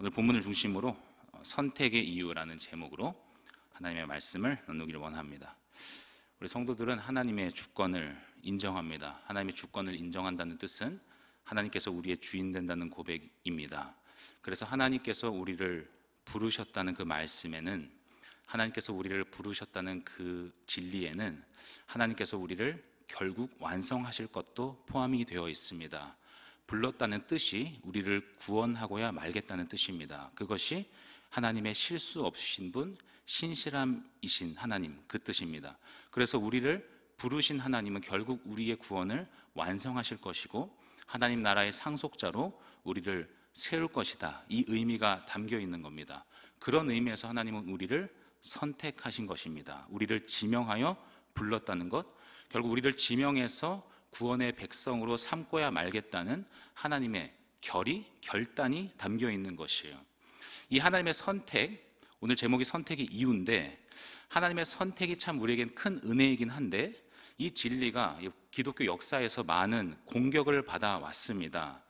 오늘 본문을 중심으로 어, 선택의 이유라는 제목으로 하나님의 말씀을 나누기를 원합니다. 우리 성도들은 하나님의 주권을 인정합니다. 하나님의 주권을 인정한다는 뜻은 하나님께서 우리의 주인 된다는 고백입니다. 그래서 하나님께서 우리를 부르셨다는 그 말씀에는 하나님께서 우리를 부르셨다는 그 진리에는 하나님께서 우리를 결국 완성하실 것도 포함이 되어 있습니다. 불렀다는 뜻이 우리를 구원하고야 말겠다는 뜻입니다. 그것이 하나님의 실수 없으신 분, 신실함이신 하나님, 그 뜻입니다. 그래서 우리를 부르신 하나님은 결국 우리의 구원을 완성하실 것이고 하나님 나라의 상속자로 우리를 세울 것이다. 이 의미가 담겨 있는 겁니다. 그런 의미에서 하나님은 우리를 선택하신 것입니다. 우리를 지명하여 불렀다는 것, 결국 우리를 지명해서 구원의 백성으로 삼고야 말겠다는 하나님의 결이 결단이 담겨 있는 것이에요. 이 하나님의 선택 오늘 제목이 선택이 이유인데 하나님의 선택이 참 우리에겐 큰 은혜이긴 한데 이 진리가 기독교 역사에서 많은 공격을 받아왔습니다.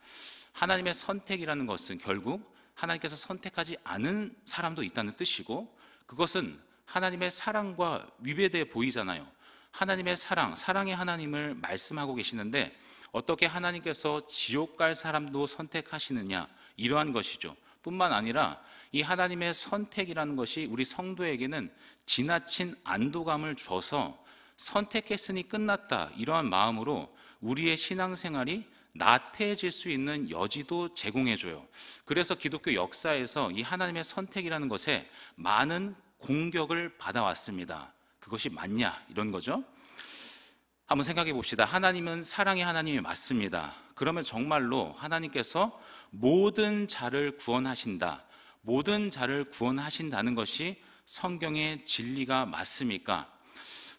하나님의 선택이라는 것은 결국 하나님께서 선택하지 않은 사람도 있다는 뜻이고 그것은 하나님의 사랑과 위배돼 보이잖아요. 하나님의 사랑, 사랑의 하나님을 말씀하고 계시는데 어떻게 하나님께서 지옥 갈 사람도 선택하시느냐 이러한 것이죠. 뿐만 아니라 이 하나님의 선택이라는 것이 우리 성도에게는 지나친 안도감을 줘서 선택했으니 끝났다 이러한 마음으로 우리의 신앙생활이 나태해질 수 있는 여지도 제공해줘요. 그래서 기독교 역사에서 이 하나님의 선택이라는 것에 많은 공격을 받아왔습니다. 그것이 맞냐 이런 거죠. 한번 생각해 봅시다. 하나님은 사랑의 하나님이 맞습니다. 그러면 정말로 하나님께서 모든 자를 구원하신다. 모든 자를 구원하신다는 것이 성경의 진리가 맞습니까?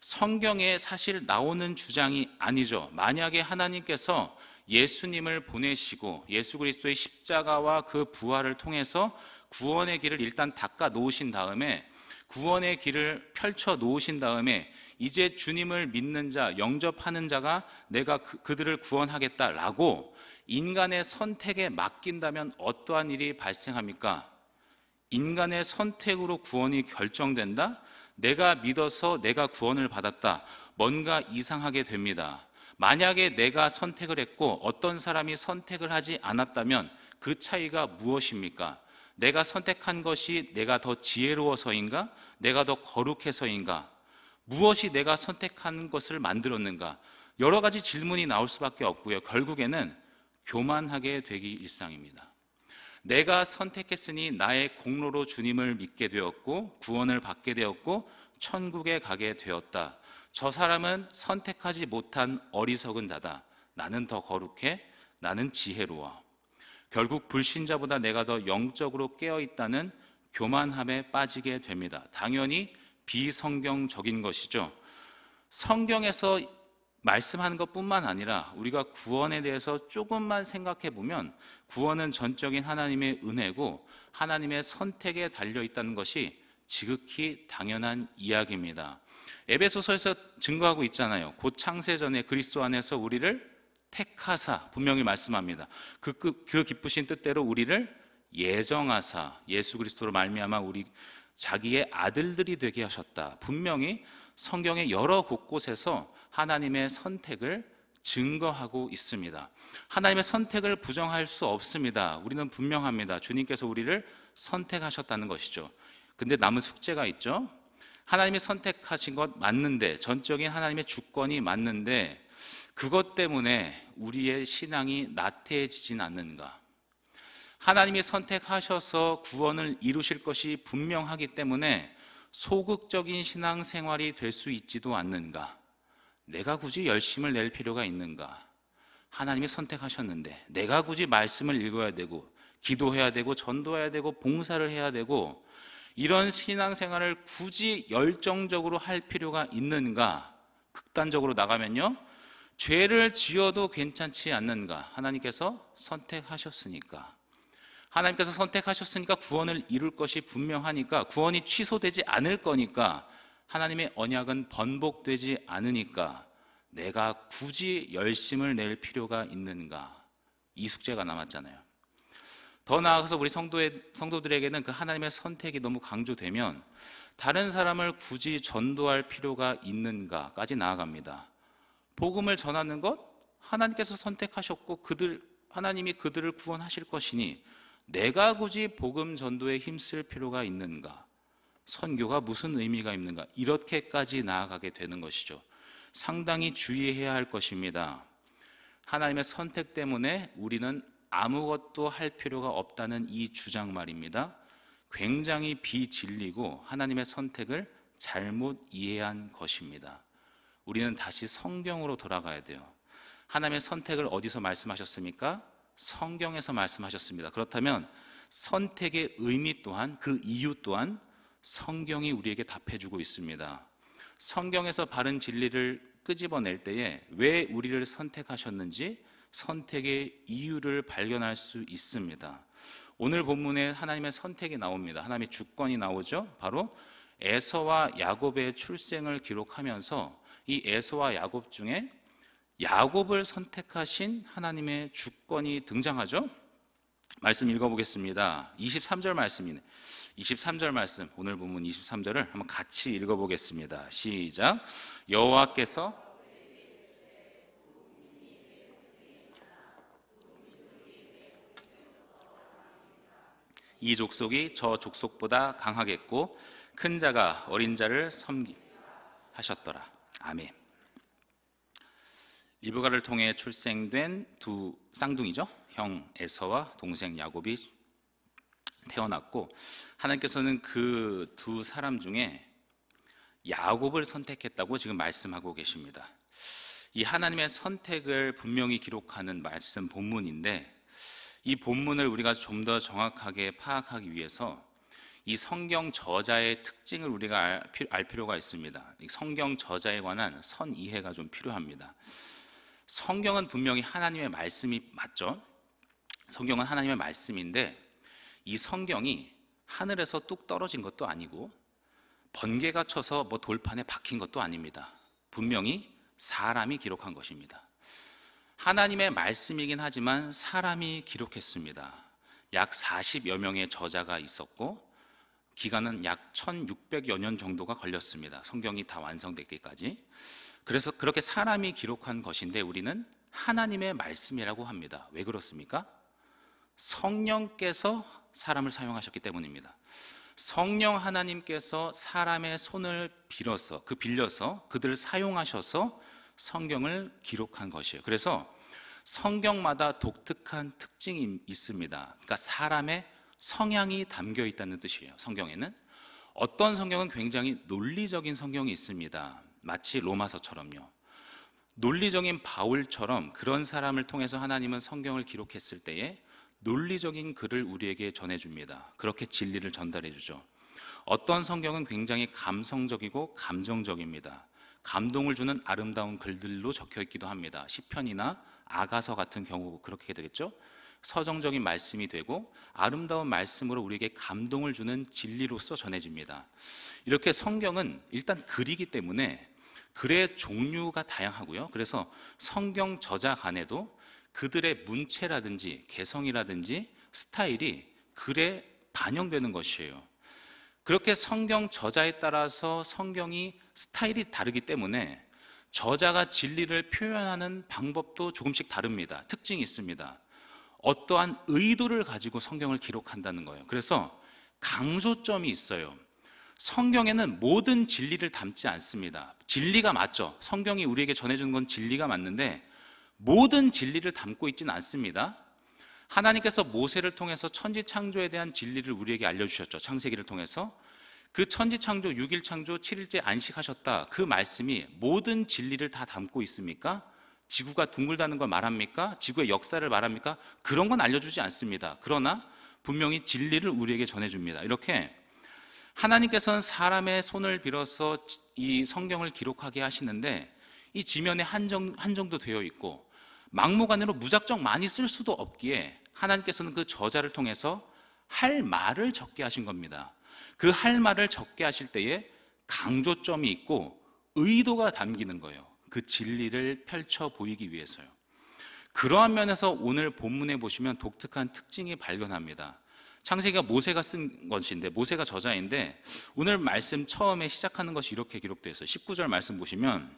성경에 사실 나오는 주장이 아니죠. 만약에 하나님께서 예수님을 보내시고 예수 그리스도의 십자가와 그 부활을 통해서 구원의 길을 일단 닦아 놓으신 다음에 구원의 길을 펼쳐 놓으신 다음에 이제 주님을 믿는 자, 영접하는 자가 내가 그, 들을 구원하겠다라고 인간의 선택에 맡긴다면 어떠한 일이 발생합니까? 인간의 선택으로 구원이 결정된다? 내가 믿어서 내가 구원을 받았다. 뭔가 이상하게 됩니다. 만약에 내가 선택을 했고 어떤 사람이 선택을 하지 않았다면 그 차이가 무엇입니까? 내가 선택한 것이 내가 더 지혜로워서인가? 내가 더 거룩해서인가? 무엇이 내가 선택한 것을 만들었는가? 여러 가지 질문이 나올 수밖에 없고요. 결국에는 교만하게 되기 일상입니다. 내가 선택했으니 나의 공로로 주님을 믿게 되었고, 구원을 받게 되었고, 천국에 가게 되었다. 저 사람은 선택하지 못한 어리석은 자다. 나는 더 거룩해. 나는 지혜로워. 결국 불신자보다 내가 더 영적으로 깨어 있다는 교만함에 빠지게 됩니다. 당연히 비성경적인 것이죠. 성경에서 말씀하는 것뿐만 아니라 우리가 구원에 대해서 조금만 생각해 보면 구원은 전적인 하나님의 은혜고 하나님의 선택에 달려 있다는 것이 지극히 당연한 이야기입니다. 에베소서에서 증거하고 있잖아요. 곧 창세전에 그리스도 안에서 우리를 택하사 분명히 말씀합니다. 그, 그, 그 기쁘신 뜻대로 우리를 예정하사 예수 그리스도로 말미암아 우리 자기의 아들들이 되게 하셨다. 분명히 성경의 여러 곳곳에서 하나님의 선택을 증거하고 있습니다. 하나님의 선택을 부정할 수 없습니다. 우리는 분명합니다. 주님께서 우리를 선택하셨다는 것이죠. 근데 남은 숙제가 있죠. 하나님이 선택하신 것 맞는데 전적인 하나님의 주권이 맞는데 그것 때문에 우리의 신앙이 나태해지진 않는가? 하나님이 선택하셔서 구원을 이루실 것이 분명하기 때문에 소극적인 신앙 생활이 될 수 있지도 않는가? 내가 굳이 열심을 낼 필요가 있는가? 하나님이 선택하셨는데 내가 굳이 말씀을 읽어야 되고 기도해야 되고 전도해야 되고 봉사를 해야 되고 이런 신앙 생활을 굳이 열정적으로 할 필요가 있는가? 극단적으로 나가면요. 죄를 지어도 괜찮지 않는가? 하나님께서 선택하셨으니까. 하나님께서 선택하셨으니까 구원을 이룰 것이 분명하니까 구원이 취소되지 않을 거니까 하나님의 언약은 번복되지 않으니까 내가 굳이 열심을 낼 필요가 있는가? 이 숙제가 남았잖아요. 더 나아가서 우리 성도의, 성도들에게는 그 하나님의 선택이 너무 강조되면 다른 사람을 굳이 전도할 필요가 있는가까지 나아갑니다. 복음을 전하는 것 하나님께서 선택하셨고 그들 하나님이 그들을 구원하실 것이니 내가 굳이 복음 전도에 힘쓸 필요가 있는가? 선교가 무슨 의미가 있는가? 이렇게까지 나아가게 되는 것이죠. 상당히 주의해야 할 것입니다. 하나님의 선택 때문에 우리는 아무것도 할 필요가 없다는 이 주장 말입니다. 굉장히 비진리고 하나님의 선택을 잘못 이해한 것입니다. 우리는 다시 성경으로 돌아가야 돼요. 하나님의 선택을 어디서 말씀하셨습니까? 성경에서 말씀하셨습니다. 그렇다면 선택의 의미 또한 그 이유 또한 성경이 우리에게 답해주고 있습니다. 성경에서 바른 진리를 끄집어낼 때에 왜 우리를 선택하셨는지 선택의 이유를 발견할 수 있습니다. 오늘 본문에 하나님의 선택이 나옵니다. 하나님의 주권이 나오죠. 바로 에서와 야곱의 출생을 기록하면서 이 에서와 야곱 중에 야곱을 선택하신 하나님의 주권이 등장하죠. 말씀 읽어보겠습니다. 23절 말씀이네. 23절 말씀 오늘 본문 23절을 한번 같이 읽어보겠습니다. 시작. 여호와께서 이 족속이 저 족속보다 강하겠고 큰 자가 어린 자를 섬기 하셨더라. 아멘. 리브가를 통해 출생된 두 쌍둥이죠. 형 에서와 동생 야곱이 태어났고 하나님께서는 그 두 사람 중에 야곱을 선택했다고 지금 말씀하고 계십니다. 이 하나님의 선택을 분명히 기록하는 말씀 본문인데 이 본문을 우리가 좀 더 정확하게 파악하기 위해서 이 성경 저자의 특징을 우리가 알 필요가 있습니다. 성경 저자에 관한 선 이해가 좀 필요합니다. 성경은 분명히 하나님의 말씀이 맞죠? 성경은 하나님의 말씀인데 이 성경이 하늘에서 뚝 떨어진 것도 아니고 번개가 쳐서 뭐 돌판에 박힌 것도 아닙니다. 분명히 사람이 기록한 것입니다. 하나님의 말씀이긴 하지만 사람이 기록했습니다. 약 40여 명의 저자가 있었고 기간은 약 1600여 년 정도가 걸렸습니다. 성경이 다 완성됐기까지. 그래서 그렇게 사람이 기록한 것인데 우리는 하나님의 말씀이라고 합니다. 왜 그렇습니까? 성령께서 사람을 사용하셨기 때문입니다. 성령 하나님께서 사람의 손을 빌어서 그 빌려서 그들을 사용하셔서 성경을 기록한 것이에요. 그래서 성경마다 독특한 특징이 있습니다. 그러니까 사람의 성향이 담겨 있다는 뜻이에요. 성경에는 어떤 성경은 굉장히 논리적인 성경이 있습니다. 마치 로마서처럼요. 논리적인 바울처럼 그런 사람을 통해서 하나님은 성경을 기록했을 때에 논리적인 글을 우리에게 전해줍니다. 그렇게 진리를 전달해주죠. 어떤 성경은 굉장히 감성적이고 감정적입니다. 감동을 주는 아름다운 글들로 적혀 있기도 합니다. 시편이나 아가서 같은 경우 그렇게 되겠죠. 서정적인 말씀이 되고 아름다운 말씀으로 우리에게 감동을 주는 진리로서 전해집니다. 이렇게 성경은 일단 글이기 때문에 글의 종류가 다양하고요. 그래서 성경 저자 간에도 그들의 문체라든지 개성이라든지 스타일이 글에 반영되는 것이에요. 그렇게 성경 저자에 따라서 성경이 스타일이 다르기 때문에 저자가 진리를 표현하는 방법도 조금씩 다릅니다. 특징이 있습니다. 어떠한 의도를 가지고 성경을 기록한다는 거예요. 그래서 강조점이 있어요. 성경에는 모든 진리를 담지 않습니다. 진리가 맞죠. 성경이 우리에게 전해주는 건 진리가 맞는데 모든 진리를 담고 있지는 않습니다. 하나님께서 모세를 통해서 천지 창조에 대한 진리를 우리에게 알려주셨죠. 창세기를 통해서. 그 천지 창조, 6일 창조, 7일째 안식하셨다. 그 말씀이 모든 진리를 다 담고 있습니까? 지구가 둥글다는 걸 말합니까? 지구의 역사를 말합니까? 그런 건 알려주지 않습니다. 그러나 분명히 진리를 우리에게 전해줍니다. 이렇게 하나님께서는 사람의 손을 빌어서 이 성경을 기록하게 하시는데 이 지면에 한정, 한정도 되어 있고 막무가내로 무작정 많이 쓸 수도 없기에 하나님께서는 그 저자를 통해서 할 말을 적게 하신 겁니다. 그 할 말을 적게 하실 때에 강조점이 있고 의도가 담기는 거예요. 그 진리를 펼쳐 보이기 위해서요. 그러한 면에서 오늘 본문에 보시면 독특한 특징이 발견합니다. 창세기가 모세가 쓴 것인데 모세가 저자인데 오늘 말씀 처음에 시작하는 것이 이렇게 기록되어 있어요. 19절 말씀 보시면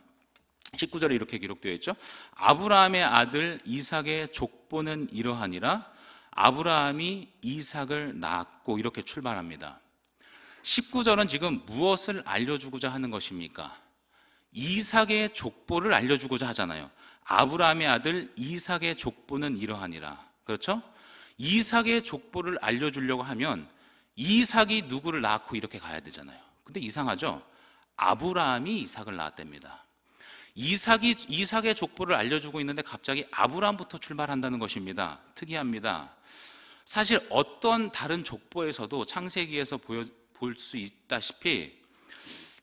19절에 이렇게 기록되어 있죠. 아브라함의 아들 이삭의 족보는 이러하니라 아브라함이 이삭을 낳았고 이렇게 출발합니다. 19절은 지금 무엇을 알려주고자 하는 것입니까? 이삭의 족보를 알려주고자 하잖아요. 아브라함의 아들 이삭의 족보는 이러하니라. 그렇죠? 이삭의 족보를 알려주려고 하면 이삭이 누구를 낳고 이렇게 가야 되잖아요. 근데 이상하죠? 아브라함이 이삭을 낳았답니다. 이삭이 이삭의 족보를 알려주고 있는데 갑자기 아브라함부터 출발한다는 것입니다. 특이합니다. 사실 어떤 다른 족보에서도 창세기에서 보여 볼수 있다시피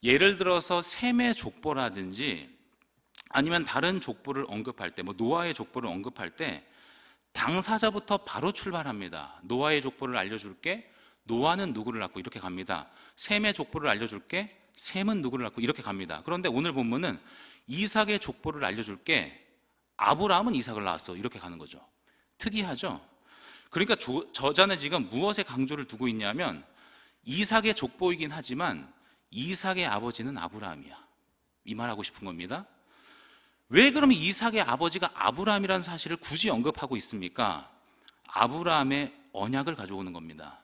예를 들어서 셈의 족보라든지 아니면 다른 족보를 언급할 때, 뭐 노아의 족보를 언급할 때 당사자부터 바로 출발합니다. 노아의 족보를 알려줄게. 노아는 누구를 낳고 이렇게 갑니다. 셈의 족보를 알려줄게. 셈은 누구를 낳고 이렇게 갑니다. 그런데 오늘 본문은 이삭의 족보를 알려줄게. 아브라함은 이삭을 낳았어. 이렇게 가는 거죠. 특이하죠? 그러니까 저, 저자는 지금 무엇에 강조를 두고 있냐면 이삭의 족보이긴 하지만 이삭의 아버지는 아브라함이야. 이 말하고 싶은 겁니다. 왜 그러면 이삭의 아버지가 아브라함이라는 사실을 굳이 언급하고 있습니까? 아브라함의 언약을 가져오는 겁니다.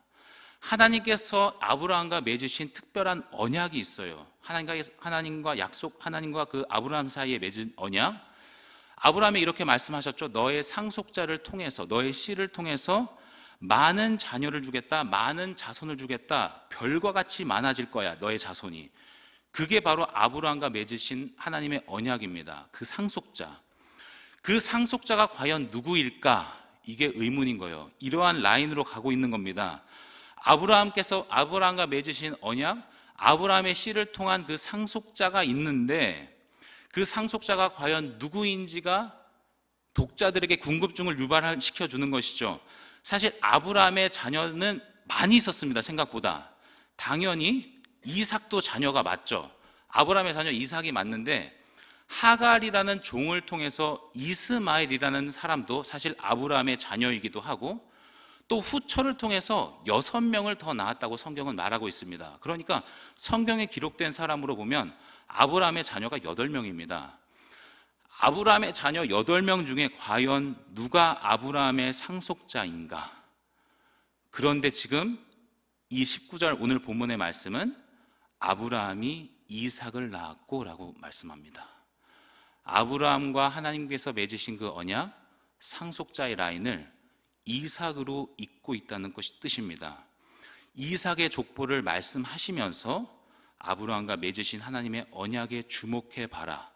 하나님께서 아브라함과 맺으신 특별한 언약이 있어요. 하나님과, 하나님과 약속, 하나님과 그 아브라함 사이에 맺은 언약. 아브라함이 이렇게 말씀하셨죠. 너의 상속자를 통해서, 너의 씨를 통해서 많은 자녀를 주겠다, 많은 자손을 주겠다, 별과 같이 많아질 거야, 너의 자손이. 그게 바로 아브라함과 맺으신 하나님의 언약입니다. 그 상속자. 그 상속자가 과연 누구일까? 이게 의문인 거예요. 이러한 라인으로 가고 있는 겁니다. 아브라함께서 아브라함과 맺으신 언약, 아브라함의 씨를 통한 그 상속자가 있는데 그 상속자가 과연 누구인지가 독자들에게 궁금증을 유발시켜 주는 것이죠. 사실 아브라함의 자녀는 많이 있었습니다. 생각보다. 당연히 이삭도 자녀가 맞죠. 아브라함의 자녀 이삭이 맞는데 하갈이라는 종을 통해서 이스마일이라는 사람도 사실 아브라함의 자녀이기도 하고 또 후처를 통해서 여섯 명을 더 낳았다고 성경은 말하고 있습니다. 그러니까 성경에 기록된 사람으로 보면 아브라함의 자녀가 여덟 명입니다. 아브라함의 자녀 8명 중에 과연 누가 아브라함의 상속자인가? 그런데 지금 이 19절 오늘 본문의 말씀은 아브라함이 이삭을 낳았고라고 말씀합니다. 아브라함과 하나님께서 맺으신 그 언약 상속자의 라인을 이삭으로 잇고 있다는 것이 뜻입니다. 이삭의 족보를 말씀하시면서 아브라함과 맺으신 하나님의 언약에 주목해 봐라.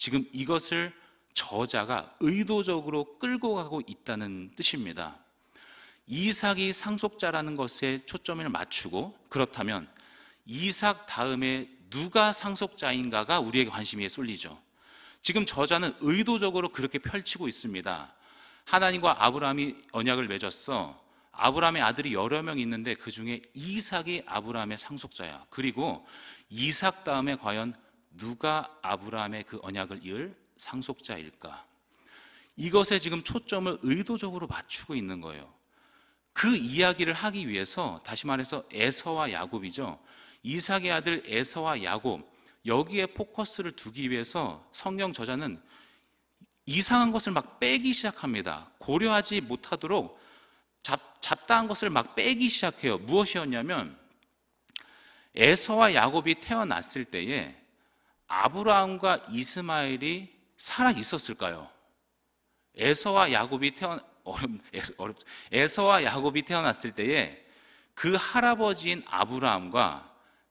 지금 이것을 저자가 의도적으로 끌고 가고 있다는 뜻입니다. 이삭이 상속자라는 것에 초점을 맞추고 그렇다면 이삭 다음에 누가 상속자인가가 우리에게 관심이 쏠리죠. 지금 저자는 의도적으로 그렇게 펼치고 있습니다. 하나님과 아브라함이 언약을 맺었어. 아브라함의 아들이 여러 명 있는데 그 중에 이삭이 아브라함의 상속자야. 그리고 이삭 다음에 과연 누가 아브라함의 그 언약을 이을 상속자일까? 이것에 지금 초점을 의도적으로 맞추고 있는 거예요. 그 이야기를 하기 위해서 다시 말해서 에서와 야곱이죠. 이삭의 아들 에서와 야곱 여기에 포커스를 두기 위해서 성경 저자는 이상한 것을 막 빼기 시작합니다. 고려하지 못하도록 잡, 잡다한 것을 막 빼기 시작해요. 무엇이었냐면 에서와 야곱이 태어났을 때에 아브라함과 이스마엘이 살아 있었을까요? 에서와 야곱이 태어 어렵, 어렵, 에서와 야곱이 태어났을 때에 그 할아버지인 아브라함과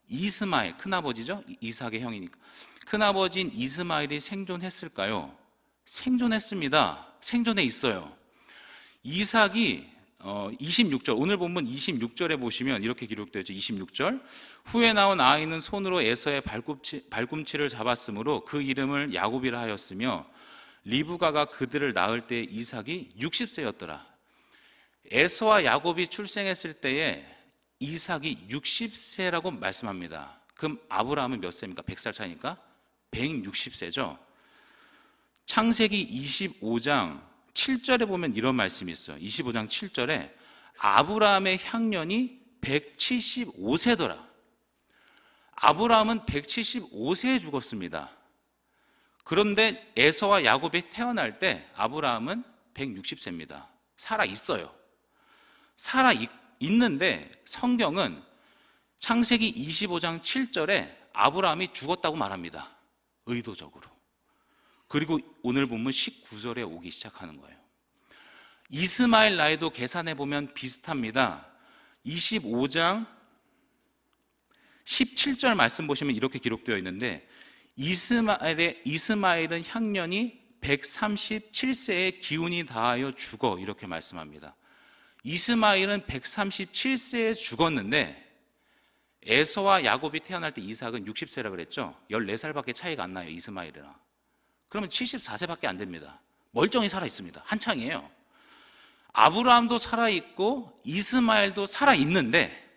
이스마엘 큰아버지죠 이삭의 형이니까 큰아버지인 이스마엘이 생존했을까요? 생존했습니다. 생존해 있어요. 이삭이 어, 26절, 오늘 본문 26절에 보시면 이렇게 기록되어 있죠. 26절. 후에 나온 아이는 손으로 에서의 발꿈치, 발꿈치를 잡았으므로 그 이름을 야곱이라 하였으며 리브가가 그들을 낳을 때 이삭이 60세였더라. 에서와 야곱이 출생했을 때에 이삭이 60세라고 말씀합니다. 그럼 아브라함은 몇 세입니까? 100살 차이니까? 160세죠. 창세기 25장 7절에 보면 이런 말씀이 있어요. 25장 7절에 아브라함의 향년이 175세더라. 아브라함은 175세에 죽었습니다. 그런데 에서와 야곱이 태어날 때 아브라함은 160세입니다. 살아 있어요. 살아 있는데 성경은 창세기 25장 7절에 아브라함이 죽었다고 말합니다. 의도적으로. 그리고 오늘 보면 19절에 오기 시작하는 거예요. 이스마엘 나이도 계산해 보면 비슷합니다. 25장 17절 말씀 보시면 이렇게 기록되어 있는데 이스마엘의 이스마엘은 향년이 137세에 기운이 다하여 죽어 이렇게 말씀합니다. 이스마엘은 137세에 죽었는데 에서와 야곱이 태어날 때 이삭은 60세라 그랬죠. 14살밖에 차이가 안 나요. 이스마엘이랑. 그러면 74세밖에 안 됩니다. 멀쩡히 살아 있습니다. 한창이에요. 아브라함도 살아 있고 이스마엘도 살아 있는데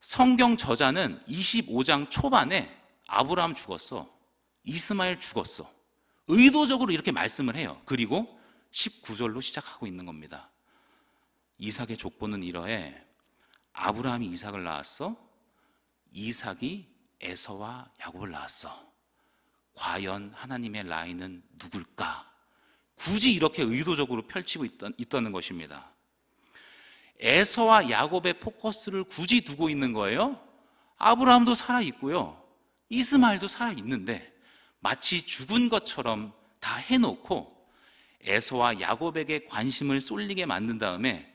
성경 저자는 25장 초반에 아브라함 죽었어. 이스마엘 죽었어. 의도적으로 이렇게 말씀을 해요. 그리고 19절로 시작하고 있는 겁니다. 이삭의 족보는 이러해 아브라함이 이삭을 낳았어. 이삭이 에서와 야곱을 낳았어. 과연 하나님의 라인은 누굴까? 굳이 이렇게 의도적으로 펼치고 있다, 는 것입니다. 에서와 야곱의 포커스를 굳이 두고 있는 거예요. 아브라함도 살아 있고요. 이스마엘도 살아 있는데 마치 죽은 것처럼 다 해놓고 에서와 야곱에게 관심을 쏠리게 만든 다음에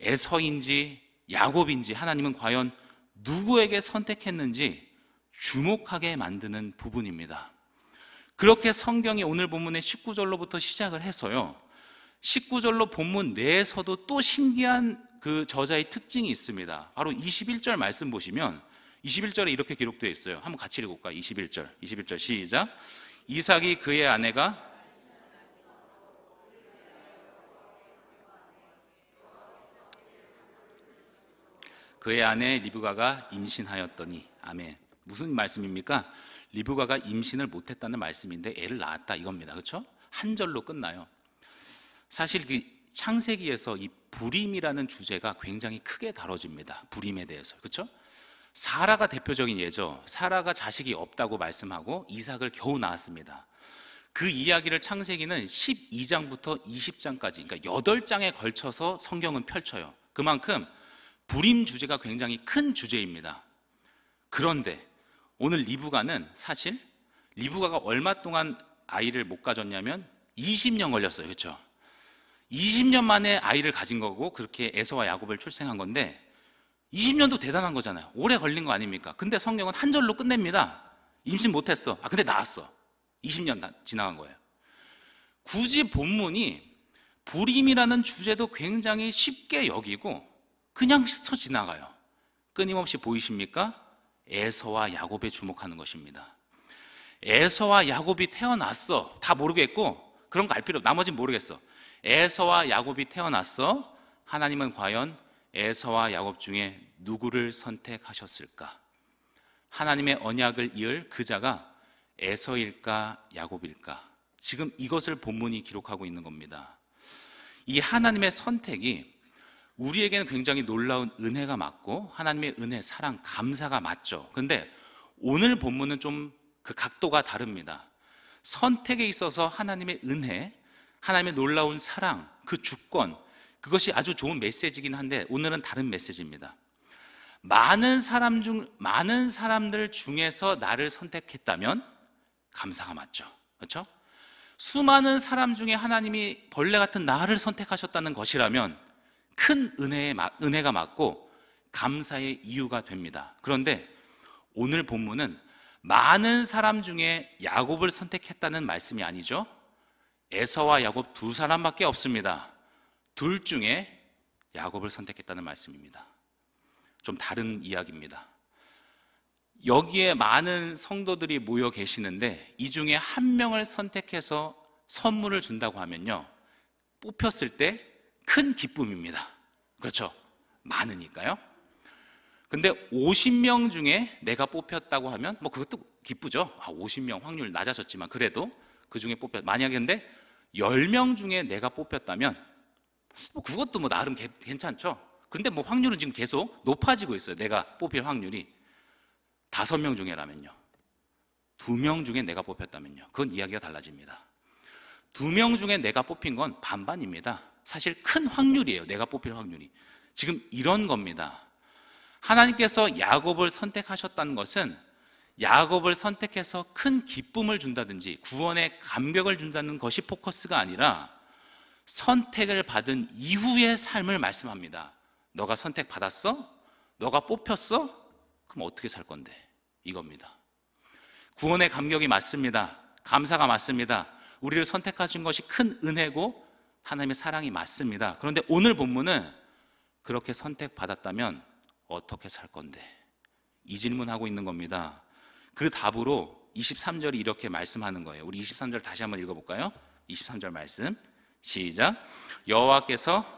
에서인지 야곱인지 하나님은 과연 누구에게 선택했는지 주목하게 만드는 부분입니다. 그렇게 성경이 오늘 본문의 19절로부터 시작을 해서요. 19절로 본문 내에서도 또 신기한 그 저자의 특징이 있습니다. 바로 21절 말씀 보시면 21절에 이렇게 기록되어 있어요. 한번 같이 읽어볼까요? 21절. 21절 시작. 이삭이 그의 아내가 그의 아내 리브가가 임신하였더니 아멘. 무슨 말씀입니까? 리브가가 임신을 못했다는 말씀인데 애를 낳았다 이겁니다. 그렇죠? 한 절로 끝나요. 사실 그 창세기에서 이 불임이라는 주제가 굉장히 크게 다뤄집니다. 불임에 대해서 그렇죠? 사라가 대표적인 예죠. 사라가 자식이 없다고 말씀하고 이삭을 겨우 낳았습니다. 그 이야기를 창세기는 12장부터 20장까지, 그러니까 8장에 걸쳐서 성경은 펼쳐요. 그만큼 불임 주제가 굉장히 큰 주제입니다. 그런데 오늘 리브가는 사실 리브가가 얼마 동안 아이를 못 가졌냐면 20년 걸렸어요. 그렇죠? 20년 만에 아이를 가진 거고 그렇게 에서와 야곱을 출생한 건데 20년도 대단한 거잖아요. 오래 걸린 거 아닙니까? 근데 성령은한 절로 끝냅니다. 임신 못 했어. 아, 근데 나왔어. 20년 지나간 거예요. 굳이 본문이 불임이라는 주제도 굉장히 쉽게 여기고 그냥 스쳐 지나가요. 끊임없이 보이십니까? 에서와 야곱에 주목하는 것입니다. 에서와 야곱이 태어났어. 다 모르겠고 그런 거 알 필요. 나머지 모르겠어. 에서와 야곱이 태어났어. 하나님은 과연 에서와 야곱 중에 누구를 선택하셨을까? 하나님의 언약을 이을 그자가 에서일까 야곱일까? 지금 이것을 본문이 기록하고 있는 겁니다. 이 하나님의 선택이 우리에게는 굉장히 놀라운 은혜가 맞고 하나님의 은혜, 사랑, 감사가 맞죠. 근데 오늘 본문은 좀 그 각도가 다릅니다. 선택에 있어서 하나님의 은혜, 하나님의 놀라운 사랑, 그 주권, 그것이 아주 좋은 메시지긴 한데 오늘은 다른 메시지입니다. 많은 사람 중 많은 사람들 중에서 나를 선택했다면 감사가 맞죠. 그렇죠? 수많은 사람 중에 하나님이 벌레 같은 나를 선택하셨다는 것이라면 큰 은혜의, 은혜가 맞고 감사의 이유가 됩니다. 그런데 오늘 본문은 많은 사람 중에 야곱을 선택했다는 말씀이 아니죠. 에서와 야곱 두 사람밖에 없습니다. 둘 중에 야곱을 선택했다는 말씀입니다. 좀 다른 이야기입니다. 여기에 많은 성도들이 모여 계시는데 이 중에 한 명을 선택해서 선물을 준다고 하면요. 뽑혔을 때큰 기쁨입니다. 그렇죠? 많으니까요. 근데 50명 중에 내가 뽑혔다고 하면 뭐 그것도 기쁘죠. 아, 50명 확률 낮아졌지만 그래도 그 중에 뽑혔. 만약에 근데 10명 중에 내가 뽑혔다면 뭐 그것도 뭐 나름 개, 괜찮죠. 근데 뭐 확률은 지금 계속 높아지고 있어요. 내가 뽑힐 확률이. 5명 중에라면요. 2명 중에 내가 뽑혔다면요. 그건 이야기가 달라집니다. 2명 중에 내가 뽑힌 건 반반입니다. 사실 큰 확률이에요. 내가 뽑힐 확률이. 지금 이런 겁니다. 하나님께서 야곱을 선택하셨다는 것은 야곱을 선택해서 큰 기쁨을 준다든지 구원의 감격을 준다는 것이 포커스가 아니라 선택을 받은 이후의 삶을 말씀합니다. 너가 선택받았어? 너가 뽑혔어? 그럼 어떻게 살 건데? 이겁니다. 구원의 감격이 맞습니다. 감사가 맞습니다. 우리를 선택하신 것이 큰 은혜고 하나님의 사랑이 맞습니다. 그런데 오늘 본문은 그렇게 선택받았다면 어떻게 살 건데? 이 질문하고 있는 겁니다. 그 답으로 23절이 이렇게 말씀하는 거예요. 우리 23절 다시 한번 읽어 볼까요? 23절 말씀. 시작. 여호와께서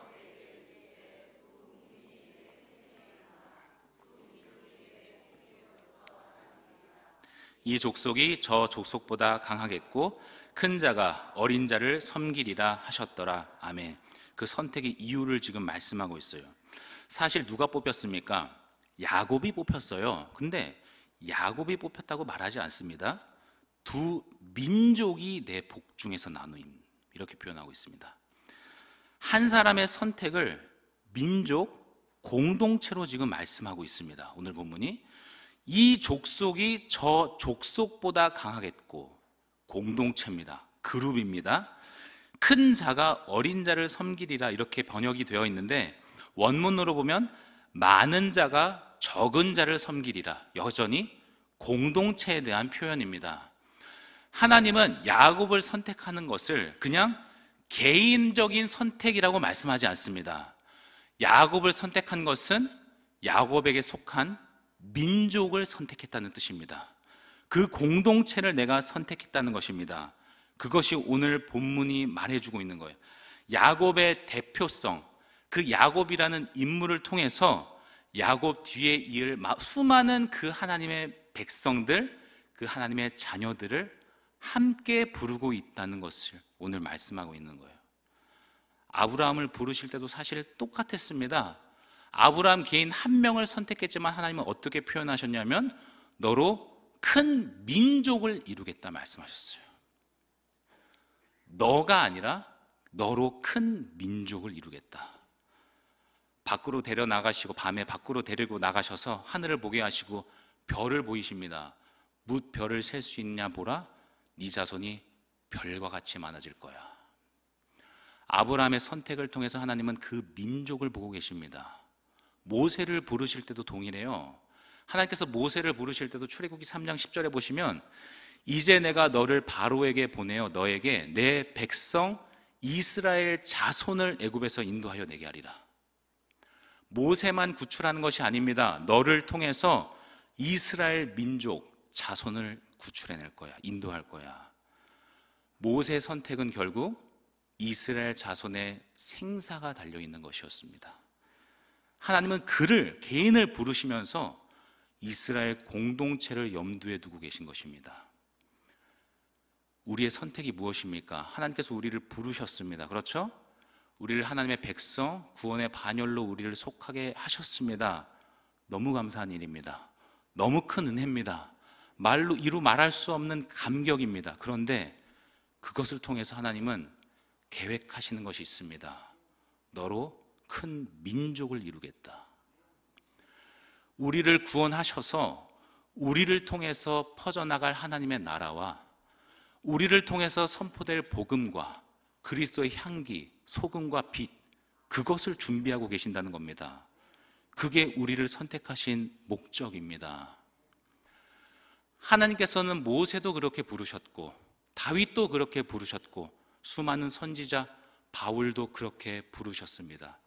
이 족속이 저 족속보다 강하겠고 큰 자가 어린 자를 섬기리라 하셨더라. 아멘. 그 선택의 이유를 지금 말씀하고 있어요. 사실 누가 뽑혔습니까? 야곱이 뽑혔어요. 근데 야곱이 뽑혔다고 말하지 않습니다. 두 민족이 내 복중에서 나누임. 이렇게 표현하고 있습니다. 한 사람의 선택을 민족 공동체로 지금 말씀하고 있습니다. 오늘 본문이 이 족속이 저 족속보다 강하겠고 공동체입니다. 그룹입니다. 큰 자가 어린 자를 섬기리라 이렇게 번역이 되어 있는데 원문으로 보면 많은 자가 적은 자를 섬기리라 여전히 공동체에 대한 표현입니다. 하나님은 야곱을 선택하는 것을 그냥 개인적인 선택이라고 말씀하지 않습니다. 야곱을 선택한 것은 야곱에게 속한 민족을 선택했다는 뜻입니다. 그 공동체를 내가 선택했다는 것입니다. 그것이 오늘 본문이 말해주고 있는 거예요. 야곱의 대표성, 그 야곱이라는 인물을 통해서 야곱 뒤에 이을 수많은 그 하나님의 백성들, 그 하나님의 자녀들을 함께 부르고 있다는 것을 오늘 말씀하고 있는 거예요. 아브라함을 부르실 때도 사실 똑같았습니다. 아브라함 개인 한 명을 선택했지만 하나님은 어떻게 표현하셨냐면 너로 큰 민족을 이루겠다 말씀하셨어요. 너가 아니라 너로 큰 민족을 이루겠다. 밖으로 데려 나가시고 밤에 밖으로 데리고 나가셔서 하늘을 보게 하시고 별을 보이십니다. 뭇 별을 셀 수 있냐 보라 네 자손이 별과 같이 많아질 거야. 아브라함의 선택을 통해서 하나님은 그 민족을 보고 계십니다. 모세를 부르실 때도 동일해요. 하나님께서 모세를 부르실 때도 출애굽기 3장 10절에 보시면 이제 내가 너를 바로에게 보내어 너에게 내 백성 이스라엘 자손을 애굽에서 인도하여 내게 하리라. 모세만 구출하는 것이 아닙니다. 너를 통해서 이스라엘 민족 자손을 구출해낼 거야. 인도할 거야. 모세 선택은 결국 이스라엘 자손의 생사가 달려 있는 것이었습니다. 하나님은 그를 개인을 부르시면서 이스라엘 공동체를 염두에 두고 계신 것입니다. 우리의 선택이 무엇입니까? 하나님께서 우리를 부르셨습니다. 그렇죠? 우리를 하나님의 백성, 구원의 반열로 우리를 속하게 하셨습니다. 너무 감사한 일입니다. 너무 큰 은혜입니다. 말로 이루 말할 수 없는 감격입니다. 그런데 그것을 통해서 하나님은 계획하시는 것이 있습니다. 너로 큰 민족을 이루겠다. 우리를 구원하셔서 우리를 통해서 퍼져나갈 하나님의 나라와 우리를 통해서 선포될 복음과 그리스도의 향기, 소금과 빛, 그것을 준비하고 계신다는 겁니다. 그게 우리를 선택하신 목적입니다. 하나님께서는 모세도 그렇게 부르셨고, 다윗도 그렇게 부르셨고, 수많은 선지자 바울도 그렇게 부르셨습니다.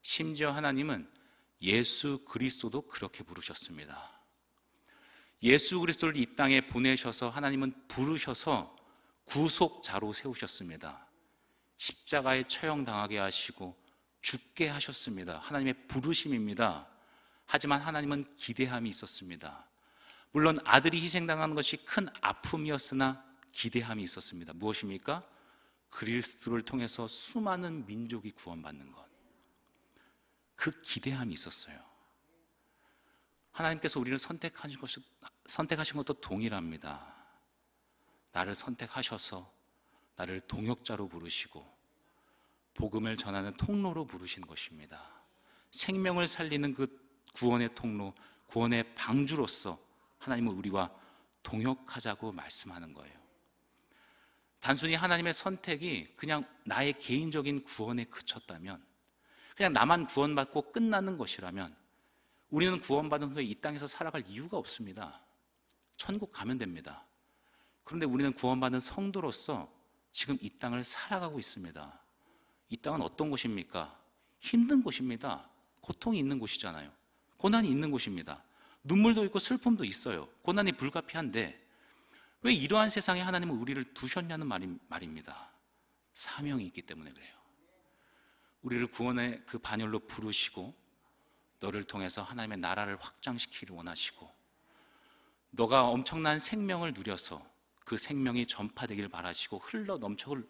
심지어 하나님은 예수 그리스도도 그렇게 부르셨습니다. 예수 그리스도를 이 땅에 보내셔서 하나님은 부르셔서 구속자로 세우셨습니다. 십자가에 처형당하게 하시고 죽게 하셨습니다. 하나님의 부르심입니다. 하지만 하나님은 기대함이 있었습니다. 물론 아들이 희생당하는 것이 큰 아픔이었으나 기대함이 있었습니다. 무엇입니까? 그리스도를 통해서 수많은 민족이 구원받는 것. 그 기대함이 있었어요. 하나님께서 우리를 선택하신, 것이, 선택하신 것도 동일합니다. 나를 선택하셔서 나를 동역자로 부르시고 복음을 전하는 통로로 부르신 것입니다. 생명을 살리는 그 구원의 통로, 구원의 방주로서 하나님은 우리와 동역하자고 말씀하는 거예요. 단순히 하나님의 선택이 그냥 나의 개인적인 구원에 그쳤다면 그냥 나만 구원받고 끝나는 것이라면 우리는 구원받은 후에 이 땅에서 살아갈 이유가 없습니다. 천국 가면 됩니다. 그런데 우리는 구원받은 성도로서 지금 이 땅을 살아가고 있습니다. 이 땅은 어떤 곳입니까? 힘든 곳입니다. 고통이 있는 곳이잖아요. 고난이 있는 곳입니다. 눈물도 있고 슬픔도 있어요. 고난이 불가피한데 왜 이러한 세상에 하나님은 우리를 두셨냐는 말입니다. 사명이 있기 때문에 그래요. 우리를 구원의 그 반열로 부르시고 너를 통해서 하나님의 나라를 확장시키기 원하시고 너가 엄청난 생명을 누려서 그 생명이 전파되길 바라시고 흘러 넘쳐올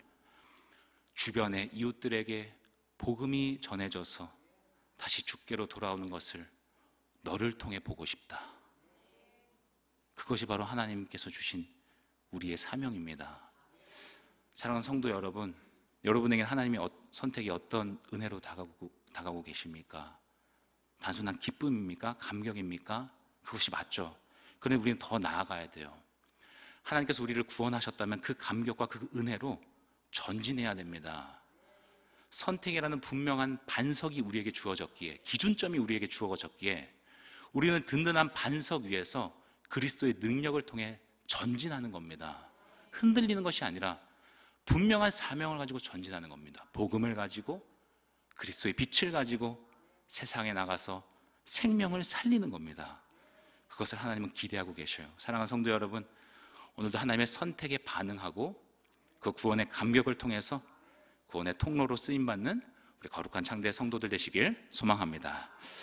주변의 이웃들에게 복음이 전해져서 다시 주께로 돌아오는 것을 너를 통해 보고 싶다. 그것이 바로 하나님께서 주신 우리의 사명입니다. 사랑하는 성도 여러분, 여러분에게 하나님의 어, 선택이 어떤 은혜로 다가오고, 다가오고 계십니까? 단순한 기쁨입니까? 감격입니까? 그것이 맞죠. 그런데 우리는 더 나아가야 돼요. 하나님께서 우리를 구원하셨다면 그 감격과 그 은혜로 전진해야 됩니다. 선택이라는 분명한 반석이 우리에게 주어졌기에, 기준점이 우리에게 주어졌기에, 우리는 든든한 반석 위에서 그리스도의 능력을 통해 전진하는 겁니다. 흔들리는 것이 아니라 분명한 사명을 가지고 전진하는 겁니다. 복음을 가지고 그리스도의 빛을 가지고 세상에 나가서 생명을 살리는 겁니다. 그것을 하나님은 기대하고 계셔요. 사랑하는 성도 여러분, 오늘도 하나님의 선택에 반응하고 그 구원의 감격을 통해서 구원의 통로로 쓰임 받는 우리 거룩한 창대 성도들 되시길 소망합니다.